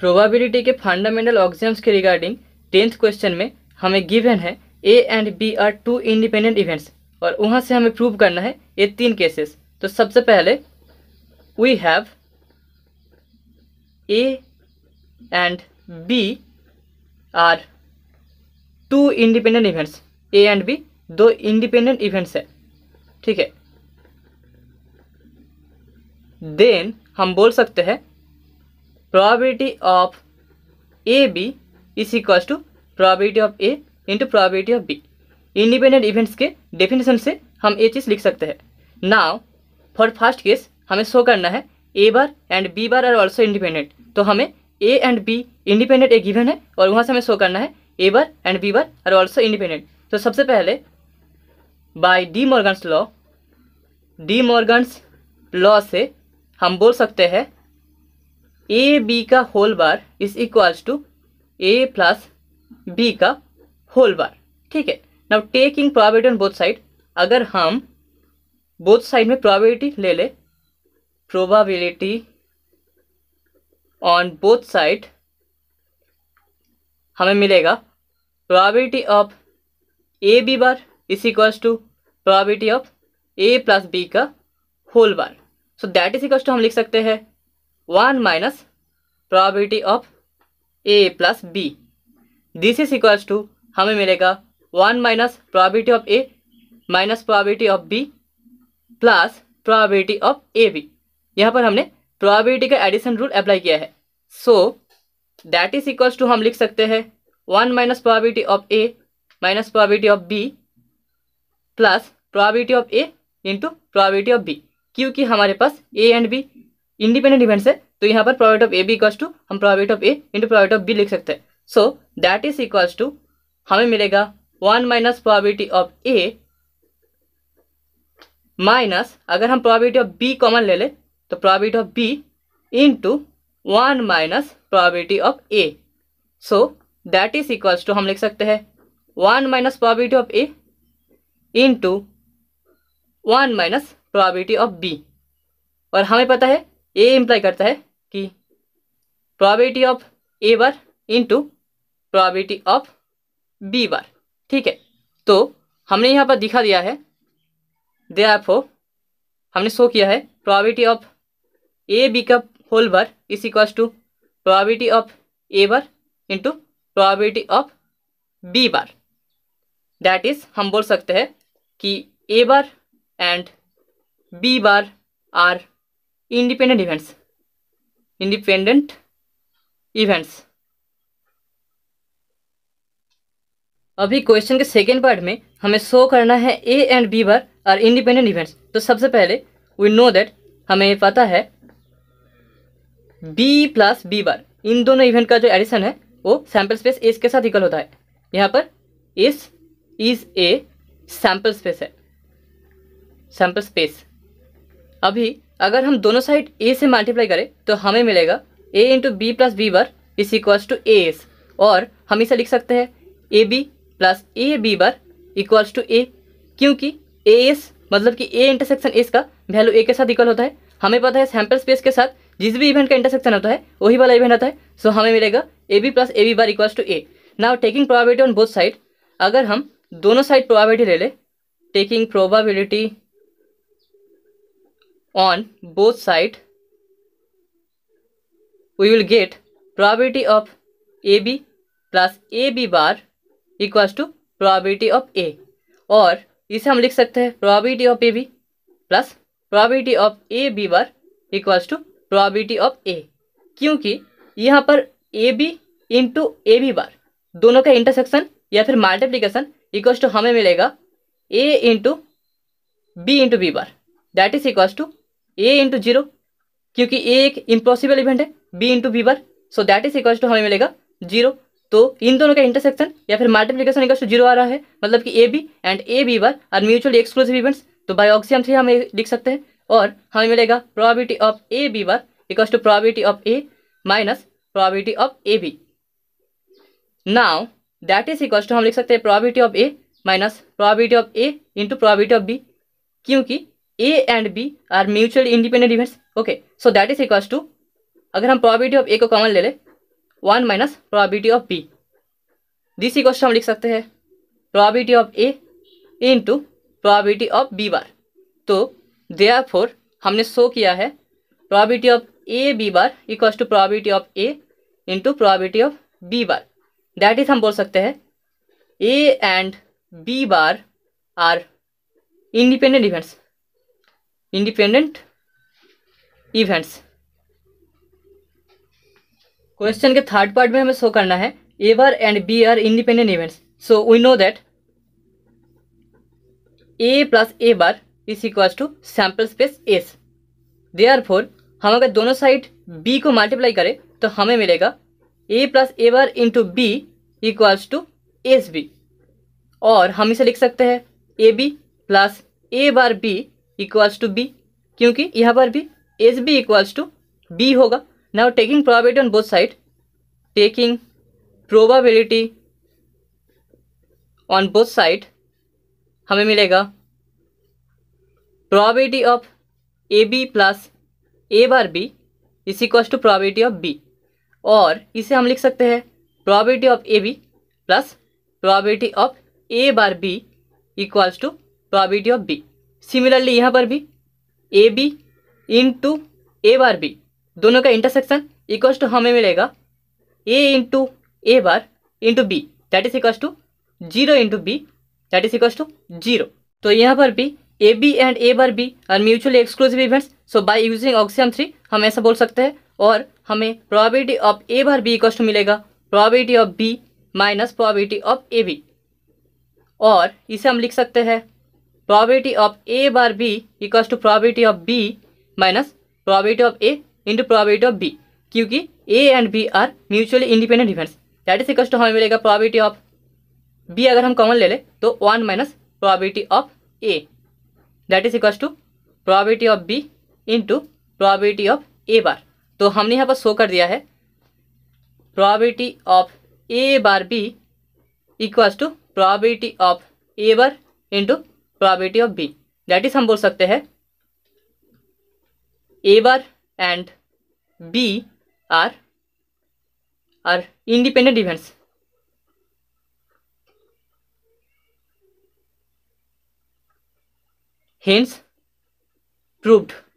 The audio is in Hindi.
प्रोबेबिलिटी के फंडामेंटल ऑक्सियम्स के रिगार्डिंग टेंथ क्वेश्चन में हमें गिवन है A and B are two independent events और वहाँ से हमें प्रूव करना है ये तीन केसेस तो सबसे पहले we have A and B are two independent events A and B दो इंडिपेंडेंट इवेंट्स है ठीक है देन हम बोल सकते हैं of A B is equals to probability of A into probability of B independent events के डेफिनेशन से हम ये चीज़ लिख सकते हैं नाउ फॉर फर्स्ट केस हमें शो करना है A bar and B bar are also independent तो हमें ए एंड बी इंडिपेंडेंट एक गिवन है और वहाँ से हमें शो करना है A bar and B bar are also independent तो सबसे पहले by De Morgan's law De Morgan's law से हम बोल सकते हैं ए बी का whole bar is equals to A plus B का होल बार ठीक है now taking probability on both side अगर हम बोथ साइड में प्रोबेबिलिटी ले ले प्रोबेबिलिटी ऑन बोथ साइड हमें मिलेगा probability of A B bar is equals to probability of A plus B का whole bar so that is equals to हम लिख सकते हैं one minus probability of A plus B this is equals to हमें मिलेगा one minus probability of A minus probability of B plus probability of A B यहाँ पर हमने प्रॉबिलिटी का एडिशन रूल अप्लाई किया है so that is equals to हम लिख सकते हैं one minus probability of A minus probability of B plus probability of A into probability of B क्योंकि हमारे पास A and B independent events है तो यहाँ पर profit of A B equals to हम profit of A into profit of B लिख सकते हैं so that is equals to हमें मिलेगा one minus probability of A minus अगर हम प्रॉबिलिटी ऑफ बी कॉमन ले ले तो probability of B into one minus probability of A so that is equals to हम लिख सकते हैं one minus probability of A into one minus probability of B और हमें पता है ए इम्प्लाई करता है कि probability of A bar into probability of B bar ठीक है तो हमने यहाँ पर दिखा दिया है दे हमने शो किया है प्रोबेबिलिटी ऑफ ए बी का whole bar is equals to probability of A bar into probability of B bar that is हम बोल सकते हैं कि A bar and B bar are independent events independent events अभी क्वेश्चन के सेकेंड पार्ट में हमें शो करना है A and B bar are independent events तो सबसे पहले वी नो दैट हमें पता है बी प्लस बी बार इन दोनों इवेंट का जो एडिशन है वो सैम्पल स्पेस एस के साथ इक्वल होता है यहाँ पर S is a sample space है सैम्पल स्पेस अभी अगर हम दोनों साइड ए से मल्टीप्लाई करें तो हमें मिलेगा A into B plus B bar is equals to A S और हम इसे लिख सकते हैं A B plus A B bar equals to A क्योंकि ए एस मतलब कि ए इंटरसेक्शन एस का वैल्यू ए के साथ इक्वल होता है हमें पता है सैम्पल स्पेस के साथ जिस भी इवेंट का इंटरसेक्शन होता है वही वाला इवेंट आता है सो हमें मिलेगा A B plus A B bar equals to A now taking probability on both side अगर हम दोनों साइड प्रोबेबिलिटी ले लें taking probability on both side we will get probability of ab plus ab bar equals to probability of a or इसे हम लिख सकते हैं probability of A B plus probability of A B bar equals to probability of A क्योंकि यहाँ पर A B into A B bar दोनों का इंटरसेक्शन या फिर मल्टीप्लीकेशन इक्वल्स टू हमें मिलेगा A into B into B bar that is equals to A into zero क्योंकि ए एक इम्पॉसिबल इवेंट है B into B bar so that is equal to हमें मिलेगा जीरो तो इन दोनों का इंटरसेक्शन या फिर मल्टीप्लीकेशन इक्वल टू जीरो आ रहा है मतलब कि A B and A B bar are mutual exclusive events तो बाई ऑक्सीजन थ्री हम लिख सकते हैं और हमें मिलेगा probability of A B bar equal to probability of A minus probability of A B now that is equal to हम लिख सकते हैं probability of A minus probability of A into probability of B क्योंकि A and B are mutual independent events okay so that is equals to अगर हम प्रोबेबिलिटी ऑफ ए को कॉमन ले लें one minus probability of B this equals to हम लिख सकते हैं probability of A into probability of B bar तो देयर फोर हमने शो किया है probability of A B bar equals to probability of A into probability of B bar that is हम बोल सकते हैं ए and B bar are independent events independent events question के थर्ड पार्ट में हमें शो करना है A bar and B are independent events so we know that A plus A bar is equals to sample space S therefore हम अगर दोनों साइड बी को मल्टीप्लाई करें तो हमें मिलेगा A plus A bar into B equals to S B और हम इसे लिख सकते हैं A B plus A bar B equals to B क्योंकि यहाँ पर भी S B equals to B होगा now taking probability on both side taking probability on both side हमें मिलेगा probability of A B plus A bar B is equals to probability of B और इसे हम लिख सकते हैं probability of A B plus probability of A bar B equals to probability of B similarly यहाँ पर भी A B into A bar B दोनों का इंटरसेक्शन इक्व टू हमें मिलेगा A into A bar into B that is equal to zero into B that is equal to zero तो यहाँ पर भी A B and A bar B are mutually exclusive events so by using ऑक्सीम three हम ऐसा बोल सकते हैं और हमें probability of A bar B equal to मिलेगा probability of B minus probability of A B और इसे हम लिख सकते हैं probability of A bar B equals to probability of B minus probability of A into probability of B क्योंकि A and B are mutually independent events that is equals to हमें मिलेगा probability ऑफ बी अगर हम कॉमन ले लें तो one minus probability of A that is equals to probability of B into probability of A bar तो हमने यहाँ पर शो कर दिया है probability of A bar B equals to probability of A bar into probability of B that is हम बोल सकते हैं A bar and B are are independent events hence proved